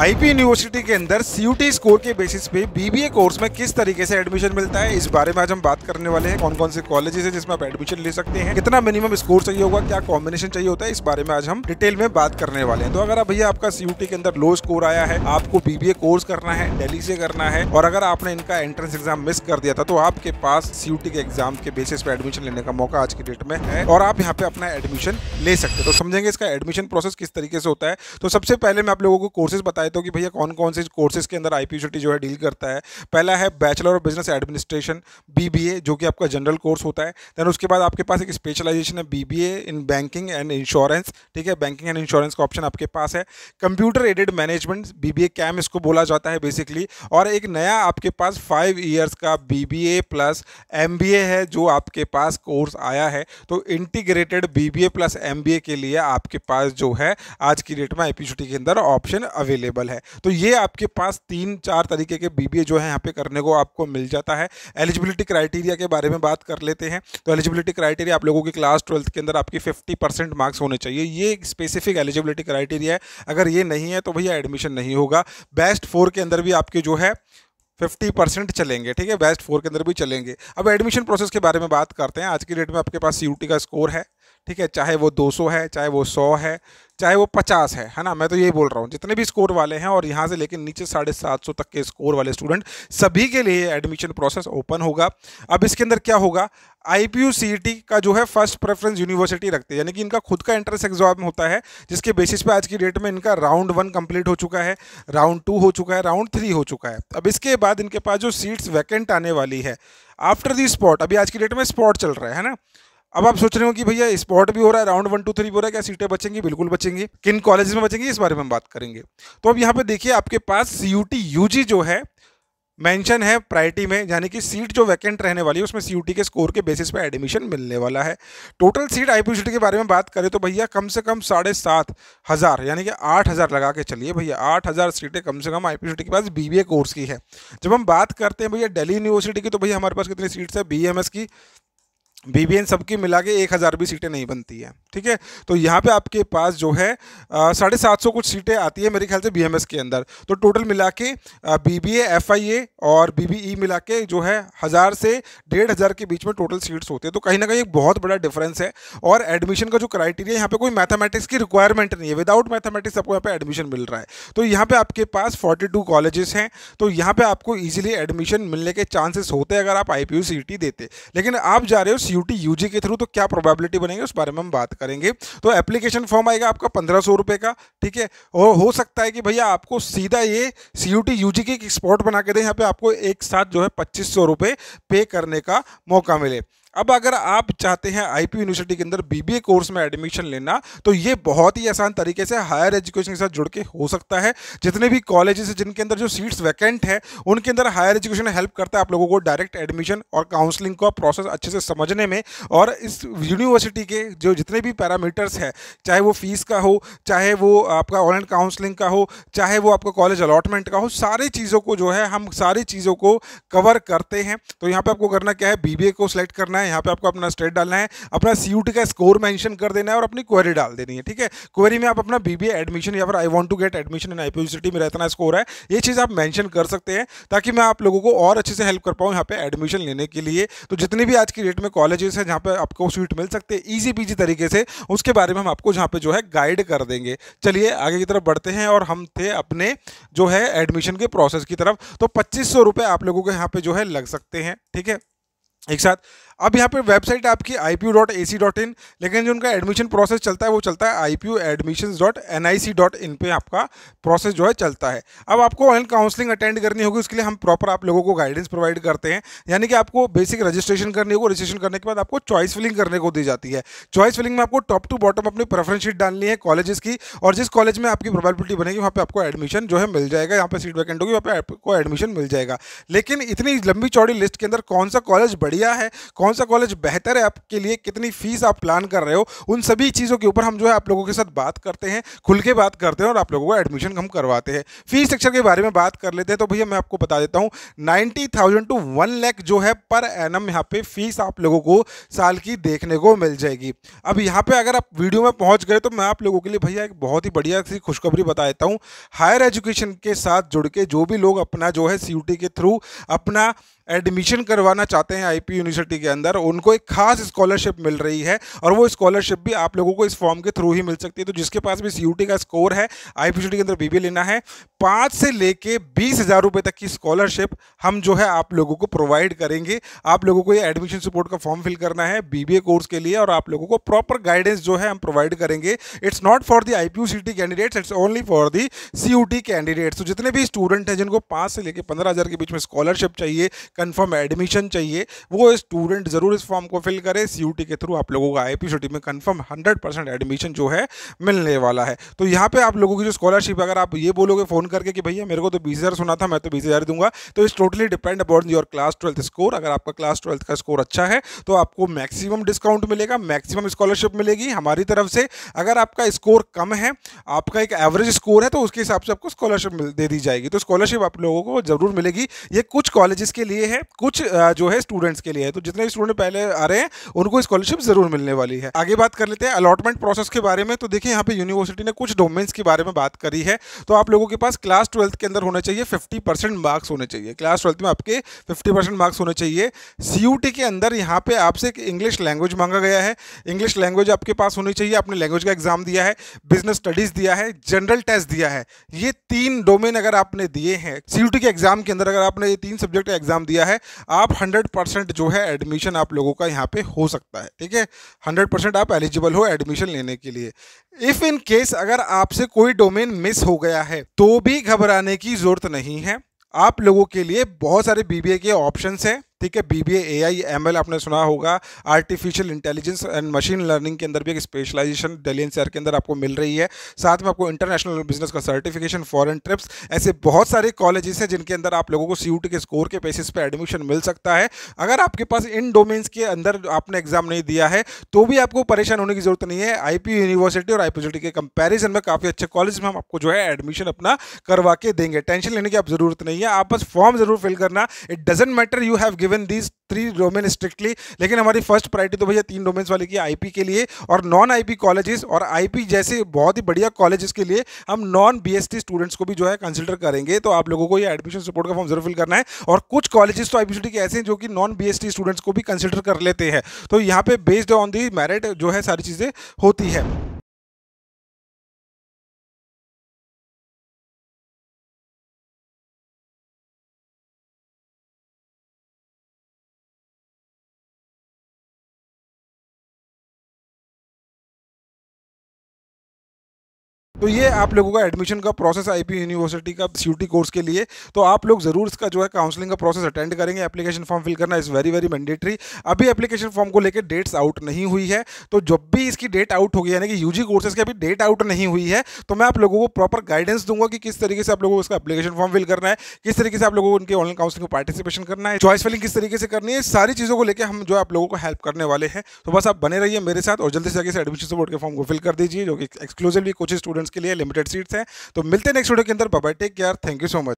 IP university के अंदर CUET score के बेसिस पे बीबीए कोर्स में किस तरीके से एडमिशन मिलता है इस बारे में आज हम बात करने वाले हैं कौन कौन से कॉलेजेस हैं जिसमें आप एडमिशन ले सकते हैं कितना मिनिमम स्कोर चाहिए होगा क्या कॉम्बिनेशन चाहिए होता है इस बारे में आज हम डिटेल में बात करने वाले हैं तो अगर भैया आपका सीयूटी के अंदर लो स्कोर आया है आपको बीबीए कोर्स करना है डेली से करना है और अगर आपने इनका एंट्रेंस एग्जाम मिस कर दिया था तो आपके पास सीयूटी के एग्जाम के बेसिस पे एडमिशन लेने का मौका आज की डेट में है और आप यहाँ पे अपना एडमिशन ले सकते हैं तो समझेंगे इसका एडमिशन प्रोसेस किस तरीके से होता है तो सबसे पहले मैं आप लोगों को कोर्सेज बता बताए तो कि भैया कौन कौन से कोर्सेज के अंदर आई जो है डील करता है पहला है bachelor of business administration B जो कि आपका जनरल कोर्स होता है देन उसके बाद आपके पास एक स्पेशलाइजेशन है B in banking and insurance ठीक है बैंकिंग एंड इंश्योरेंस का ऑप्शन आपके पास है computer aided management B B CAM इसको बोला जाता है बेसिकली और एक नया आपके पास फाइव ईयर्स का बी प्लस एम है जो आपके पास कोर्स आया है तो इंटीग्रेटेड बी प्लस एम के लिए आपके पास जो है आज की डेट में आई के अंदर ऑप्शन अवेलेबल एलिजिबल है तो ये आपके पास तीन चार तरीके के बी जो है यहाँ पे करने को आपको मिल जाता है एलिजिबिलिटी क्राइटेरिया के बारे में बात कर लेते हैं तो एलिजिबिलिटी क्राइटेरिया आप लोगों की क्लास ट्वेल्थ के अंदर आपकी फिफ्टी परसेंट मार्क्स होने चाहिए ये स्पेसिफिक एलिजिबिलिटी क्राइटेरिया है अगर ये नहीं है तो भैया एडमिशन नहीं होगा बेस्ट फोर के अंदर भी आपके जो है फिफ्टी परसेंट चलेंगे ठीक है बेस्ट फोर के अंदर भी चलेंगे अब एडमिशन प्रोसेस के बारे में बात करते हैं आज की डेट में आपके पास सी का स्कोर है ठीक है चाहे वो 200 है चाहे वो 100 है चाहे वो पचास है है ना मैं तो यही बोल रहा हूँ जितने भी स्कोर वाले हैं और यहाँ से लेकर नीचे साढ़े सात सौ तक के स्कोर वाले स्टूडेंट सभी के लिए एडमिशन प्रोसेस ओपन होगा अब इसके अंदर क्या होगा आई पी e का जो है फर्स्ट प्रेफरेंस यूनिवर्सिटी रखते हैं यानी कि इनका खुद का एंट्रेंस एग्जाम होता है जिसके बेसिस पे आज की डेट में इनका राउंड वन कंप्लीट हो चुका है राउंड टू हो चुका है राउंड थ्री हो चुका है अब इसके बाद इनके पास जो सीट्स वैकेंट आने वाली है आफ्टर दी स्पॉट अभी आज की डेट में स्पॉट चल रहा है ना अब आप सोच रहे हो कि भैया स्पॉट भी हो रहा है राउंड वन टू थ्री हो रहा है क्या सीटें बचेंगी बिल्कुल बचेंगी किन कॉलेज में बचेंगी इस बारे में हम बात करेंगे तो अब यहाँ पे देखिए आपके पास C U T U G जो है मेंशन है प्रायरिटी में यानी कि सीट जो वैकेंट रहने वाली है उसमें सी के स्कोर के बेसिस पर एडमिशन मिलने वाला है टोटल सीट आई पी के बारे में बात करें तो भैया कम से कम साढ़े सात हज़ार यानी कि आठ हज़ार लगा के चलिए भैया आठ हज़ार सीटें कम से कम आई के पास बी कोर्स की है जब हम बात करते हैं भैया डेली यूनिवर्सिटी की तो भैया हमारे पास कितनी सीट्स है बी की बीबीएन सबकी मिला के एक हज़ार भी सीटें नहीं बनती है ठीक है तो यहाँ पे आपके पास जो है साढ़े सात सौ कुछ सीटें आती है मेरे ख्याल से बीएमएस के अंदर तो टोटल मिला के बीबीए एफआईए और बीबीई e मिला के जो है हज़ार से डेढ़ हज़ार के बीच में टोटल सीट्स होते हैं तो कहीं ना कहीं एक बहुत बड़ा डिफरेंस है और एडमिशन का जो क्राइटेरिया यहाँ पर कोई मैथमेटिक्स की रिक्वायरमेंट नहीं है विदाउट मैथमेटिक्स आपको यहाँ पर एडमिशन मिल रहा है तो यहाँ पर आपके पास फोर्टी टू कॉलेजेस हैं तो यहाँ पर आपको ईजिली एडमिशन मिलने के चांसेस होते हैं अगर आप आई पी देते लेकिन आप जा रहे हो यूटी यूजी के थ्रू तो क्या प्रोबेबिलिटी बनेगी उस बारे में हम बात करेंगे तो एप्लीकेशन फॉर्म आएगा आपका पंद्रह सौ रुपये का ठीक है और हो सकता है कि भैया आपको सीधा ये सी यू टी यूजी की एक स्पॉट बना के दें यहाँ पे आपको एक साथ जो है पच्चीस सौ रुपये पे करने का मौका मिले अब अगर आप चाहते हैं आईपी यूनिवर्सिटी के अंदर बीबीए कोर्स में एडमिशन लेना तो ये बहुत ही आसान तरीके से हायर एजुकेशन के साथ जुड़ के हो सकता है जितने भी कॉलेजेस हैं जिनके अंदर जो सीट्स वैकेंट है उनके अंदर हायर एजुकेशन हेल्प करता है आप लोगों को डायरेक्ट एडमिशन और काउंसलिंग का प्रोसेस अच्छे से समझने में और इस यूनिवर्सिटी के जो जितने भी पैरामीटर्स है चाहे वो फीस का हो चाहे वो आपका ऑनलाइन काउंसलिंग का हो चाहे वो आपका कॉलेज अलॉटमेंट का हो सारी चीज़ों को जो है हम सारी चीज़ों को कवर करते हैं तो यहाँ पर आपको करना क्या है बी को सिलेक्ट करना है है यहाँ पे आपको अपना स्टेट डालना है अपना सीयूटी का स्कोर मेंशन कर देना है और अपनी क्वेरी डाल देनी है ठीक है क्वेरी में आप अपना बीबीए एडमिशन या फिर I want to get admission in IPU CET मेरा इतना स्कोर है ये चीज़ आप मैंशन कर सकते हैं ताकि मैं आप लोगों को और अच्छे से हेल्प कर पाऊँ यहाँ पे एडमिशन लेने के लिए तो जितने भी आज की डेट में कॉलेजेस हैं जहाँ पर आपको सीट मिल सकते हैं ईजी पीजी तरीके से उसके बारे में हम आपको जहाँ पर जो है गाइड कर देंगे चलिए आगे की तरफ बढ़ते हैं और हम थे अपने जो है एडमिशन के प्रोसेस की तरफ तो पच्चीस सौ रुपये आप लोगों के यहाँ पे जो है लग सकते हैं ठीक है एक साथ अब यहाँ पे वेबसाइट आपकी I P dot A C dot in लेकिन जो उनका एडमिशन प्रोसेस चलता है वो चलता है I P U admission dot N I C dot in पर आपका प्रोसेस जो है चलता है अब आपको ऑनलाइन काउंसलिंग अटेंड करनी होगी उसके लिए हम प्रॉपर आप लोगों को गाइडेंस प्रोवाइड करते हैं यानी कि आपको बेसिक रजिस्ट्रेशन करनी होगी रजिस्ट्रेशन करने के बाद आपको चॉइस फिलिंग करने को दी जाती है चॉइस फिलिंग में आपको टॉप टू बॉटम अपनी प्रेफरेंस शीट डालनी है कॉलेजेस की और जिस कॉलेज में आपकी प्रोबेबिलिटी बनेगी वहाँ पर आपको एडमिशन जो है मिल जाएगा यहाँ पर सीट वैकेंट होगी वहाँ पर आपको एडमिशन मिल जाएगा लेकिन इतनी लंबी चौड़ी लिस्ट के अंदर कौन सा कॉलेज बढ़िया है कौन सा कॉलेज बेहतर है आपके लिए कितनी फीस आप प्लान कर रहे हो उन सभी चीज़ों के ऊपर हम जो है आप लोगों के साथ बात करते हैं खुल के बात करते हैं और आप लोगों को एडमिशन हम करवाते हैं फीस स्ट्रक्चर के बारे में बात कर लेते हैं तो भैया मैं आपको बता देता हूँ नाइन्टी टू वन लैख जो है पर एनम यहाँ पे फीस आप लोगों को साल की देखने को मिल जाएगी अब यहाँ पर अगर आप वीडियो में पहुँच गए तो मैं आप लोगों के लिए भैया एक बहुत ही बढ़िया सी खुशखबरी बता देता हूँ हायर एजुकेशन के साथ जुड़ के जो भी लोग अपना जो है सी के थ्रू अपना एडमिशन करवाना चाहते हैं आई यूनिवर्सिटी के अंदर उनको एक खास स्कॉलरशिप मिल रही है और वो स्कॉलरशिप भी आप लोगों को इस फॉर्म के थ्रू ही मिल सकती है तो जिसके पास भी सी का स्कोर है आई के अंदर बी लेना है पाँच से लेके बीस हज़ार रुपये तक की स्कॉलरशिप हम जो है आप लोगों को प्रोवाइड करेंगे आप लोगों को ये एडमिशन सपोर्ट का फॉर्म फिल करना है बीबीए कोर्स के लिए और आप लोगों को प्रॉपर गाइडेंस जो है हम प्रोवाइड करेंगे it's not for the I candidates it's only for the C candidates तो जितने भी स्टूडेंट हैं जिनको पाँच से लेकर पंद्रह हज़ार के बीच में स्कॉलरशिप चाहिए कन्फर्म एडमिशन चाहिए वो स्टूडेंट स्टूडेंट ज़रूर इस फॉर्म को फिल करें सी के थ्रू आप लोगों का आई पी में कन्फर्म हंड्रेड एडमिशन जो है मिलने वाला है तो यहाँ पर आप लोगों की जो स्कॉलरशिप अगर आप ये बोलोगे फ़ोन करके कि भैया मेरे को तो बीस हज़ार सुना था मैं तो बीस हज़ार दूंगा तो इस totally depend upon your class twelfth score अगर आपका क्लास ट्वेल्थ का स्कोर अच्छा है तो आपको मैक्सिमम डिस्काउंट मिलेगा मैक्सिमम स्कॉलरशिप मिलेगी हमारी तरफ से अगर आपका स्कोर कम है आपका एक एवरेज स्कोर है तो उसके हिसाब से आपको स्कॉलरशिप दे दी जाएगी तो स्कॉलरशिप आप लोगों को ज़रूर मिलेगी ये कुछ कॉलेजेस के लिए है कुछ जो है स्टूडेंट्स के लिए है तो जितने स्टूडेंट पहले आ रहे हैं उनको स्कॉलरशिप जरूर मिलने वाली है आगे बात कर लेते हैं अलॉटमेंट प्रोसेस के बारे में तो देखिए यहाँ पे यूनिवर्सिटी ने कुछ डोमेन्स के बारे में बात करी है तो आप लोगों के पास क्लास ट्वेल्थ के अंदर होना चाहिए फिफ्टी मार्क्स होने चाहिए क्लास ट्वेल्थ में आपके फिफ्टी मार्क्स होने चाहिए सी के अंदर यहाँ पे आपसे इंग्लिश लैंग्वेज मांगा गया है इंग्लिश लैंग्वेज आपके पास होनी चाहिए आपने लैंग्वेज का एग्जाम दिया है बिजनेस स्टडीज दिया है जनरल टेस्ट दिया है ये तीन डोमेन अगर आपने दिए हैं सी के एग्जाम के अंदर अगर आपने ये तीन सब्जेक्ट का एग्जाम दिया है आप हंड्रेड जो है एडमिशन एडमिशन आप लोगों का यहाँ पे हो सकता है ठीक है हंड्रेड परसेंट आप एलिजिबल हो एडमिशन लेने के लिए इफ इन केस अगर आपसे कोई डोमेन मिस हो गया है तो भी घबराने की जरूरत नहीं है आप लोगों के लिए बहुत सारे बीबीए के ऑप्शंस हैं ठीक है B B A I M L आपने सुना होगा artificial intelligence and machine learning के अंदर भी एक स्पेशलाइजेशन दिल्ली एनसीआर के अंदर आपको मिल रही है साथ में आपको इंटरनेशनल बिजनेस का सर्टिफिकेशन फॉरेन ट्रिप्स ऐसे बहुत सारे कॉलेजेस हैं जिनके अंदर आप लोगों को सी के स्कोर के बेसिस पर एडमिशन मिल सकता है अगर आपके पास इन डोमेन्स के अंदर आपने एग्जाम नहीं दिया है तो भी आपको परेशान होने की जरूरत नहीं है आई यूनिवर्सिटी और आई के कंपेरिजन में काफ़ी अच्छे कॉलेज में हम आपको जो है एडमिशन अपना करवा के देंगे टेंशन लेने की आप जरूरत नहीं है आप बस फॉर्म जरूर फिल करना it doesn't matter you have given these three domain strictly लेकिन हमारी फर्स्ट प्रायोरिटी तो भैया तीन डोमेन्स वाले की आईपी के लिए और नॉन आईपी कॉलेजेस और आईपी जैसे बहुत ही बढ़िया कॉलेजेस के लिए हम नॉन बीएसटी स्टूडेंट्स को भी जो है कंसिडर करेंगे तो आप लोगों को ये एडमिशन सपोर्ट का फॉर्म जरूर फिल करना है और कुछ कॉलेजेस तो आईपीसीटी के ऐसे हैं जो कि नॉन बीएसटी स्टूडेंट्स को भी कंसिडर कर लेते हैं तो यहाँ पे बेस्ड ऑन दी मेरिट जो है सारी चीज़ें होती है तो ये आप लोगों का एडमिशन का प्रोसेस आईपी यूनिवर्सिटी का टी कोर्स के लिए तो आप लोग जरूर इसका जो है काउंसलिंग का प्रोसेस अटेंड करेंगे एप्लीकेशन फॉर्म फिल करना इज़ वेरी वेरी मैंडेटरी अभी एप्लीकेशन फॉर्म को लेकर डेट्स आउट नहीं हुई है तो जब भी इसकी डेट आउट होगी यानी कि यूजी कोर्सेज की अभी डेट आउट नहीं हुई है तो मैं आप लोगों को प्रॉपर गाइडेंस दूंगा कि किस तरीके से आप लोगों को इसका एप्लीकेशन फॉर्म फिल करना है किस तरीके से आप लोगों को उनके ऑनलाइन काउंसलिंग में पार्टिसिपेशन करना है चॉइस फिलिंग किस तरीके से करनी है सारी चीज़ों को लेकर हम जो आप लोगों को हेल्प करने वाले हैं तो बस आप बने रहिए मेरे साथ और जल्दी से जल्दी से एडमिशन सपोर्ट के फॉर्म को फिल कर दीजिए जो कि एक्सक्लूसिवली कुछ स्टूडेंट्स के लिए लिमिटेड सीट्स हैं तो मिलते हैं नेक्स्ट वीडियो के अंदर बाबा take care thank you so much